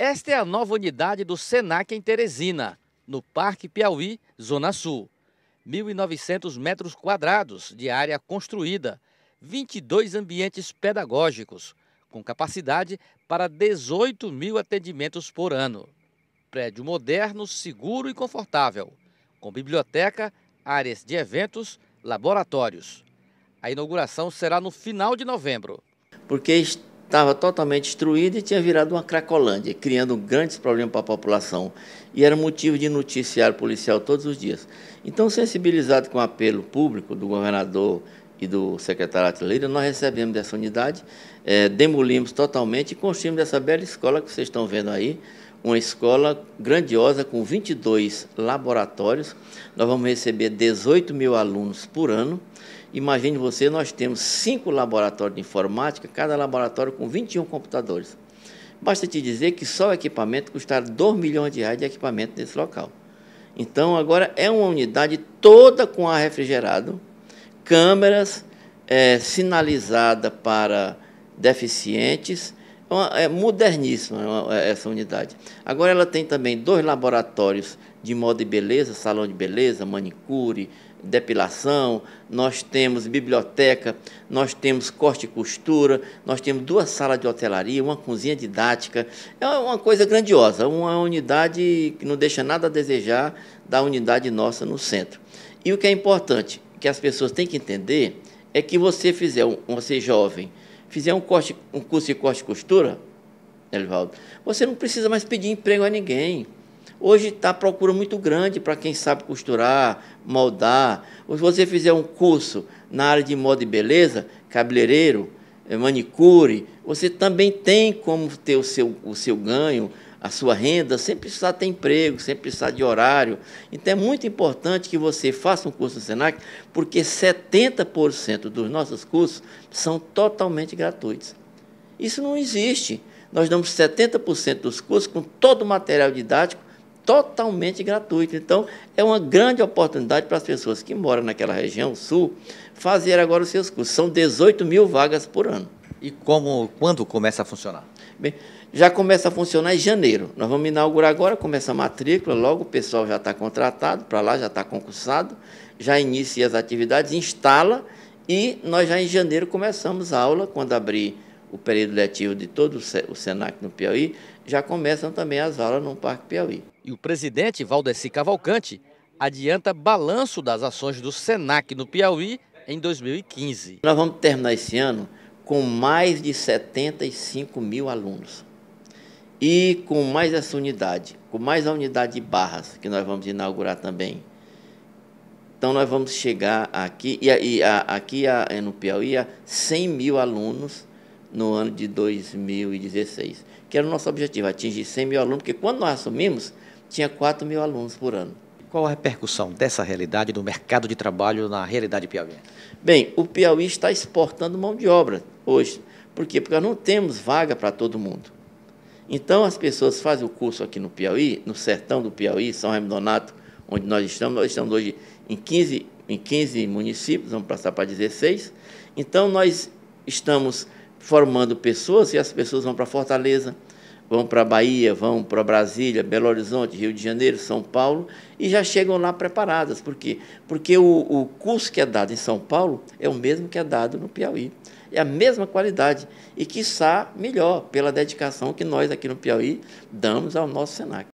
Esta é a nova unidade do Senac em Teresina, no Parque Piauí, Zona Sul. 1.900 metros quadrados de área construída, 22 ambientes pedagógicos, com capacidade para 18 mil atendimentos por ano. Prédio moderno, seguro e confortável, com biblioteca, áreas de eventos, laboratórios. A inauguração será no final de novembro. Porque estava totalmente destruída e tinha virado uma cracolândia, criando grandes problemas para a população. E era motivo de noticiário policial todos os dias. Então, sensibilizado com o apelo público do governador e do secretário Artilheiro, nós recebemos dessa unidade, é, demolimos totalmente e construímos essa bela escola que vocês estão vendo aí, uma escola grandiosa com 22 laboratórios. Nós vamos receber 18 mil alunos por ano. Imagine você, nós temos cinco laboratórios de informática, cada laboratório com 21 computadores. Basta te dizer que só o equipamento custará 2 milhões de reais de equipamento nesse local. Então, agora é uma unidade toda com ar refrigerado, câmeras é, sinalizada para deficientes. é, é moderníssima é é, essa unidade. Agora ela tem também dois laboratórios de moda e beleza, salão de beleza, manicure, depilação, nós temos biblioteca, nós temos corte e costura, nós temos duas salas de hotelaria, uma cozinha didática. É uma coisa grandiosa, uma unidade que não deixa nada a desejar da unidade nossa no centro. E o que é importante, que as pessoas têm que entender é que você fizer, um, você jovem, fizer um, corte, um curso de corte e costura, Elivaldo, né, você não precisa mais pedir emprego a ninguém. Hoje está procura muito grande para quem sabe costurar, moldar. Se você fizer um curso na área de moda e beleza, cabeleireiro, eh, manicure, você também tem como ter o seu, o seu ganho, a sua renda, sempre precisar ter emprego, sempre precisar de horário. Então é muito importante que você faça um curso no SENAC, porque 70% dos nossos cursos são totalmente gratuitos. Isso não existe. Nós damos 70% dos cursos com todo o material didático totalmente gratuito. Então, é uma grande oportunidade para as pessoas que moram naquela região sul fazer agora os seus cursos. São 18 mil vagas por ano. E como, quando começa a funcionar? Bem, já começa a funcionar em janeiro. Nós vamos inaugurar agora, começa a matrícula, logo o pessoal já está contratado para lá, já está concursado, já inicia as atividades, instala e nós já em janeiro começamos a aula, quando abrir o período letivo de todo o SENAC no Piauí, já começam também as aulas no Parque Piauí. E o presidente Valdeci Cavalcante adianta balanço das ações do SENAC no Piauí em 2015. Nós vamos terminar esse ano com mais de 75 mil alunos. E com mais essa unidade, com mais a unidade de Barras, que nós vamos inaugurar também. Então, nós vamos chegar aqui, e, e a, aqui a, é no Piauí, a 100 mil alunos no ano de 2016, que era o nosso objetivo, atingir 100 mil alunos, porque quando nós assumimos, tinha 4 mil alunos por ano. Qual a repercussão dessa realidade no mercado de trabalho na realidade Piauí? Bem, o Piauí está exportando mão de obra hoje. Por quê? Porque nós não temos vaga para todo mundo. Então, as pessoas fazem o curso aqui no Piauí, no sertão do Piauí, São Raimundo onde nós estamos. Nós estamos hoje em 15, em 15 municípios, vamos passar para 16. Então, nós estamos formando pessoas e as pessoas vão para Fortaleza, vão para Bahia, vão para Brasília, Belo Horizonte, Rio de Janeiro, São Paulo, e já chegam lá preparadas. Por quê? Porque o, o curso que é dado em São Paulo é o mesmo que é dado no Piauí. É a mesma qualidade e, quiçá, melhor, pela dedicação que nós aqui no Piauí damos ao nosso SENAC.